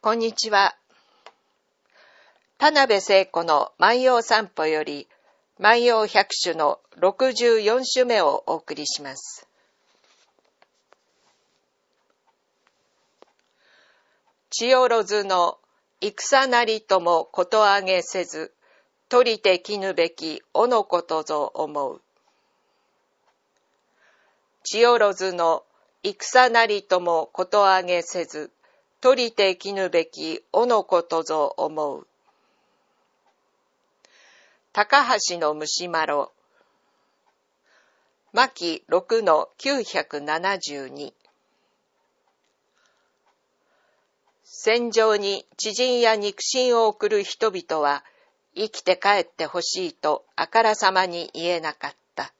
こんにちは。田辺聖子の万葉散歩より、万葉百首の64首目をお送りします。千代図の戦なりともことあげせず、取りてきぬべきおのことぞ思う。千代図の戦なりともことあげせず、取りてきぬべきおのことぞ思う。高橋の虫まろ。牧6の972。戦場に知人や肉親を送る人々は、生きて帰ってほしいとあからさまに言えなかった。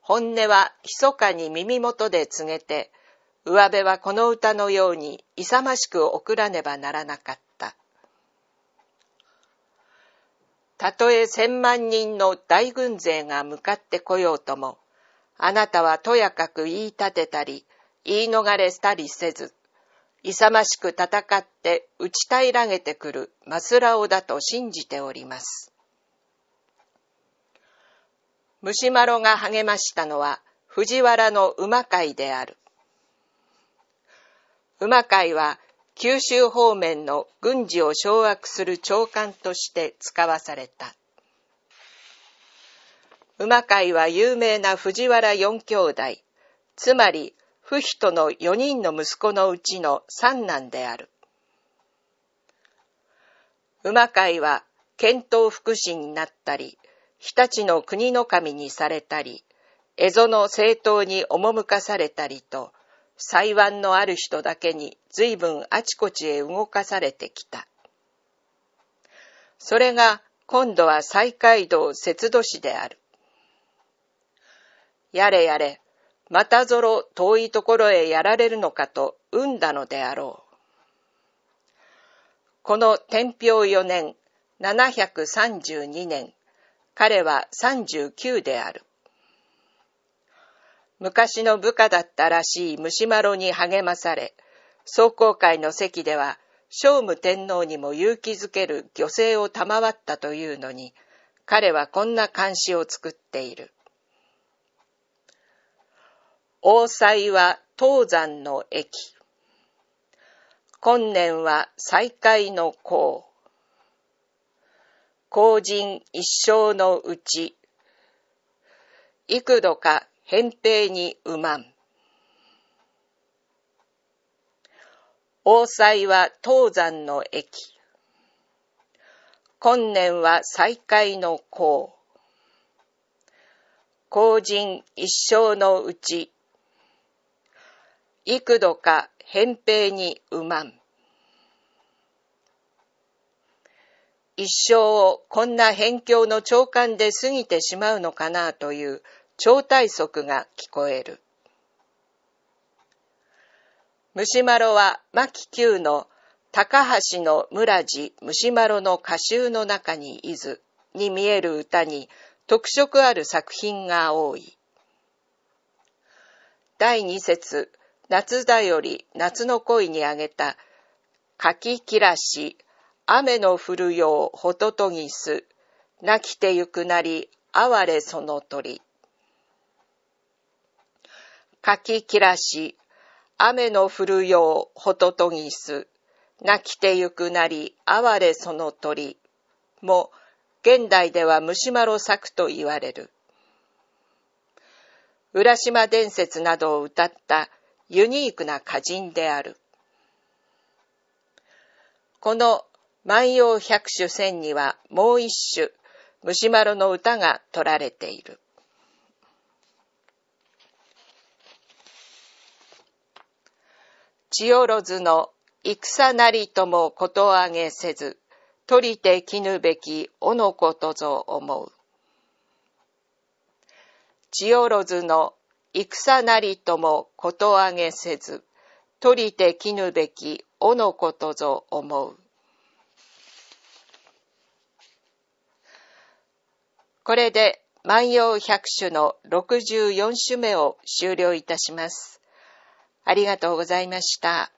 本音は密かに耳元で告げて、上辺はこの歌のように勇ましく送らねばならなかった。たとえ千万人の大軍勢が向かって来ようとも、あなたはとやかく言い立てたり、言い逃れしたりせず、勇ましく戦って打ち平らげてくるマスラオだと信じております。虫マロが励ましたのは藤原の馬会である。馬会は九州方面の軍事を掌握する長官として使わされた。馬会は有名な藤原四兄弟、つまり不比との4人の息子のうちの三男である。馬会は遣唐福祉になったり、日立の国の神にされたり、蝦夷の政党に赴かされたりと、才腕のある人だけに随分あちこちへ動かされてきた。それが今度は西海道節度市である。やれやれ、またぞろ遠いところへやられるのかと産んだのであろう。この天平四年、732年、彼は39である。昔の部下だったらしい虫まろに励まされ、壮行会の席では、聖武天皇にも勇気づける漁政を賜ったというのに、彼はこんな漢視を作っている。王祭は東山の駅。今年は再開の功。公人一生のうち、幾度か扁平に馬ん。王祭は東山の駅。今年は再会の功。公人一生のうち、幾度か扁平にうまん。一生をこんな辺境の長官で過ぎてしまうのかなという超体則が聞こえる。虫マロは牧九の高橋の村地虫マロの歌集の中にいずに見える歌に特色ある作品が多い。第二節、夏だより夏の恋にあげた柿きらし、雨の降るようホトトギス、泣きてゆくなり、哀れその鳥。かき切らし、雨の降るようほととぎす、泣きてゆくなり哀れその鳥も現代では虫まろ作と言われる。浦島伝説などを歌ったユニークな歌人である。この万葉百首千にはもう一首、虫まろの歌が取られている。塩ろずの戦なりともことあげせず、取りて絹べきおのことぞ思う。千代ろずの戦なりともことあげせず、取りて絹べきおのことぞ思う。これで万葉百首の64首目を終了いたします。ありがとうございました。